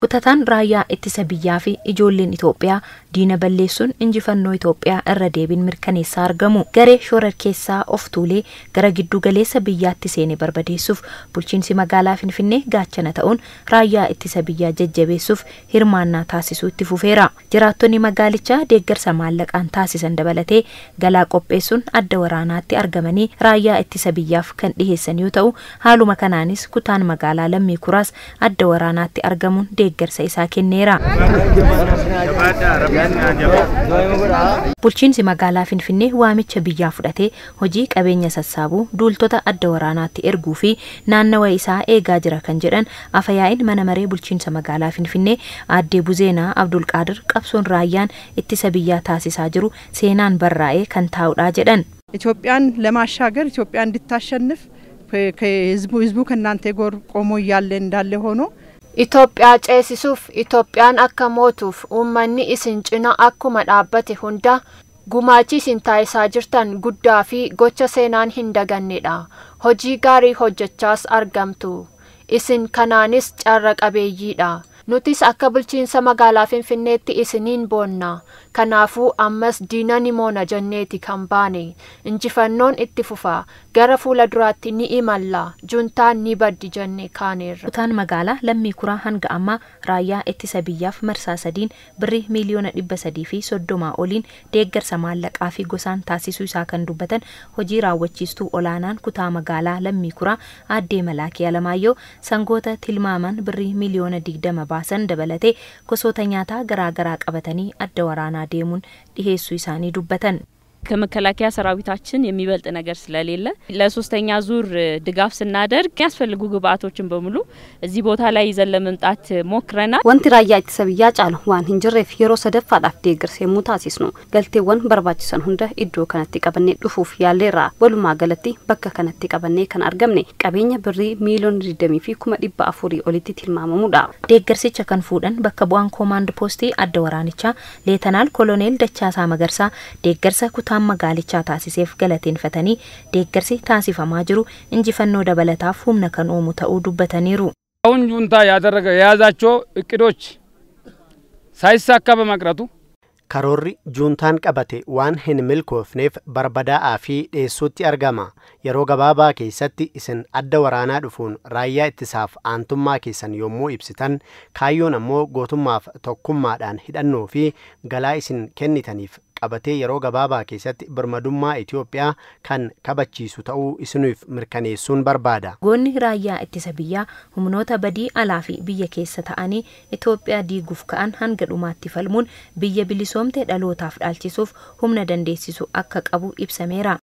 Kutataan raayyaa ittisa biyyaa fi ijoolleen Itoophiyaa diina balleessuun injifannoo Itoophiyaa irra deebiin mirkaneessaa argamu. Garee shoorar keessaa of tuulee gara giddu galeessa biyyaatti seene barbadeessuuf bulchiinsi magaalaa Finfinnee gaachana ta'uun raayyaa ittisa biyyaa jajjabeessuuf hirmaannaa taasisuu itti fufeera. Jiraattonni magaalichaa deeggarsa maallaqaan taasisan dabalatee galaa qopheessuun adda waraanaatti argamanii raayyaa ittisa biyyaaf kan dhiheessan yoo ta'u, haaluma kanaanis kutaan magaalaa Lammii Kuraas adda waraanaatti argamuun deeggarsa isaa kenneera. Bulchiinsi magaalaa Finfinnee waamicha biyyaa fudhatee hojii qabeenya sassaabuu duultota adda waraanaatti erguu fi naannawa isaa eegaa jira kan jedhan afayaa'iin mana maree bulchiinsa magaalaa Finfinnee aadde Buzeenaa Abdul Qaadir qabsoon raayyaan ittisa biyyaa taasisaa jiru seenaan barraa'ee kan taa'udha jedhan። ኢትዮጵያን ለማሻገር ኢትዮጵያ እንድታሸንፍ ህዝቡ ህዝቡ ከእናንተ ጎር ቆሞ እያለ እንዳለ ሆኖ Itoophiyaa ceesisuuf Itoophiyaan akka mootuuf uummanni isin cina akkuma dhaabbate hunda gumaachii isin taasisaa jirtan guddaa fi gocha seenaan hin dagannedha. Hojii gaarii hojjechaas argamtu. Isin kanaanis carra qabeeyyiidha. nutis akka bulchiinsa magaalaa finfinneetti isiniin boonna kanaafuu ammas diina ni moona jenneeti kan baane injifannoon itti fufa gara fuula duraatti ni imalla juntaan ni baddi jenne kaanerra. kutaan magaalaa lammii kuraa hanga ammaa raayyaa ittisa biyyaaf marsaa sadiin birrii miiliyoona dhibba sadii fi soddomaa oliin deeggarsa maallaqaa fi gosaan taasisuu isaa kan dubbatan hojii raawwachiistuu olaanaan kutaa magaalaa lammii kuraa aaddee malaakii alamaayyoo sangoota birrii miiliyoona baasan dabalatee gosoota nyaataa garaagaraa qabatanii adda waraanaa deemuun dhiheessuu isaanii dubbatan. ከመከላከያ ሰራዊታችን የሚበልጥ ነገር ስለሌለ ለሶስተኛ ዙር ድጋፍ ስናደርግ የሚያስፈልጉ ግብአቶችን በሙሉ እዚህ ቦታ ላይ ይዘን ለመምጣት ሞክረናል። ወንቲ ራያ ኢትሰብያ ጫሉ ዋን ሂንጅሬፍ የሮ ሰደፍ አዳፍ ሴሙት አሲስ ነው ገልቴወን በርባችሰን ሁንደ ኢዶ ከነቲ ቀበኔ ዱፉፍ ያሌራ ወሉማ ገለቲ በከ ከነቲ ቀበኔ ከን አርገምኔ ቀቤኛ ብሪ ሚሊዮን ሪደሚ ፊ ኩመ ዲባ አፉሪ ኦሊቲ ቲልማመሙዳ ዴግርሲቻ ከን ፉደን በከ ቡአን ኮማንድ ፖስቴ አደ ሌተናል ኮሎኔል ደቻሳ መገርሳ ዴገርሰ ኩታ magaalichaa taasiseef galateenfatanii deeggarsi taasifamaa jiru injifannoo dabalataaf humna kan uumu ta'uu dubbataniiru. karoorri juuntaan qabate waan hin milkoofneef barbadaa'aa fi dheessuutti argama yeroo gabaabaa keessatti isin adda waraanaa dhufuun raayyaa ittisaaf aantummaa keessan yommuu ibsitan kaayyoon ammoo gootummaaf tokkummaadhaan hidhannoo fi galaa isin kennitaniif qabatee yeroo gabaabaa keessatti birmadummaa Itoophiyaa kan kabachiisu ta'uu isinuuf mirkaneessuun barbaada. Goonni raayyaa ittisa biyyaa humnoota badii alaa fi biyya keessa ta'anii Itoophiyaa diiguuf ka'an hanga dhumaatti falmuun biyya bilisoomte dhalootaaf dhaalchisuuf humna dandeessisu akka qabu ibsameera.